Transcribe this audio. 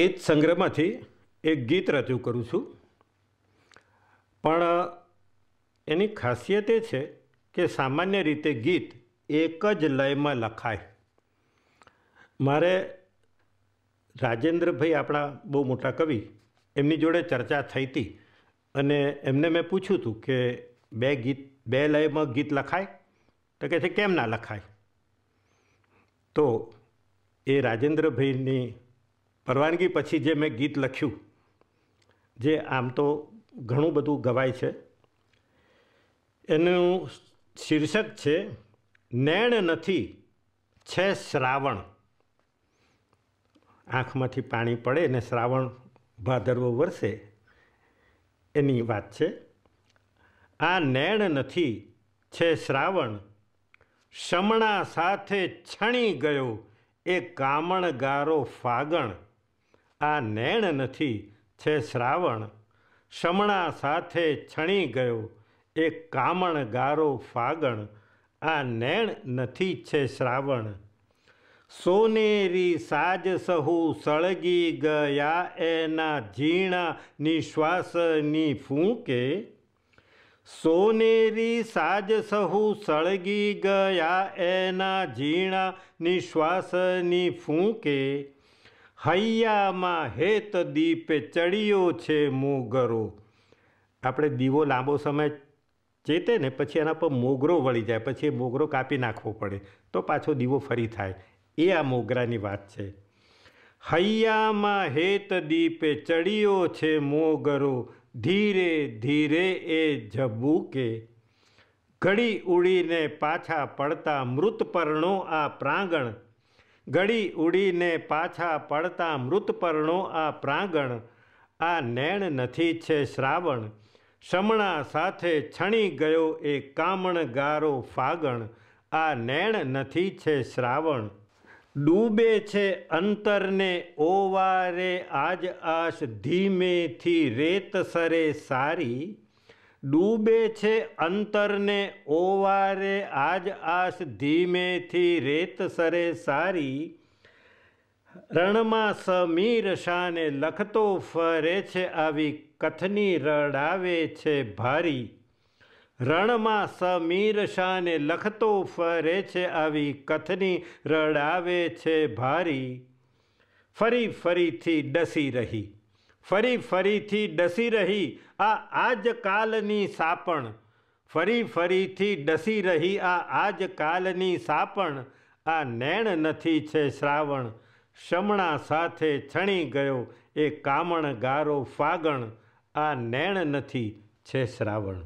એ જ સંગ્રહમાંથી એક ગીત રજૂ કરું છું પણ એની ખાસિયત એ છે કે સામાન્ય રીતે ગીત એક જ લયમાં લખાય મારે રાજેન્દ્રભાઈ આપણા બહુ મોટા કવિ એમની જોડે ચર્ચા થઈ હતી અને એમને મેં પૂછ્યું હતું કે બે ગીત બે લયમાં ગીત લખાય તો કે છે કેમ ના લખાય તો એ રાજેન્દ્રભાઈની પરવાનગી પછી જે મેં ગીત લખ્યું જે આમ તો ઘણું બધું ગવાય છે એનું શીર્ષક છે નેણ નથી છે શ્રાવણ આંખમાંથી પાણી પડે ને શ્રાવણ ભાદરવો વરસે એની વાત છે આ નેણ નથી છે શ્રાવણ શમણા સાથે છણી ગયો એ કામણગારો ફાગણ આ નેણ નથી છે શ્રાવણ શમણા સાથે છણી ગયો એ કામણ ગારો ફાગણ આ નેણ નથી છે શ્રાવણ સોનેરી સાજ સહુ સળગી ગયા એના ઝીણા નિશ્વાસની ફૂંકે સોનેરી સાજ સહુ સળગી ગયા એના ઝીણા નિશ્વાસની ફૂંકે હૈયામાં હેત દીપે ચડિયો છે મોગરો આપણે દીવો લાંબો સમય ચેતે ને પછી એના પર મોગરો વળી જાય પછી એ મોગરો કાપી નાખવો પડે તો પાછો દીવો ફરી થાય એ આ મોગરાની વાત છે હૈયામાં હેત દીપે ચડિયો છે મોગરો ધીરે ધીરે એ ઝબુકે ઘડી ઉડીને પાછા પડતા મૃતપર્ણો આ પ્રાંગણ ગળી ઉડીને પાછા પડતા મૃતપર્ણો આ પ્રાંગણ આ નૈણ નથી છે શ્રાવણ શમણા સાથે છણી ગયો એ કામણ ગારો ફાગણ આ નૈણ નથી છે શ્રાવણ ડૂબે છે અંતરને ઓવારે આજ આશ ધીમેથી રેત સરે સારી ડૂબે છે અંતરને ઓવારે આજ આસ ધીમેથી રેત સરે સારી રણમાં સમીર શાને લખતો ફરે છે આવી કથની રડાવે છે ભારી રણમાં સમીર શાને લખતો ફરે છે આવી કથની રડાવે છે ભારી ફરી ફરીથી ડસી રહી ફરી ફરીથી ડસી રહી આ આજકાલની સાપણ ફરી ફરીથી ડસી રહી આ આજકાલની સાપણ આ નેણ નથી છે શ્રાવણ શમણા સાથે છણી ગયો એ કામણ ગારો ફાગણ આ નેણ નથી છે શ્રાવણ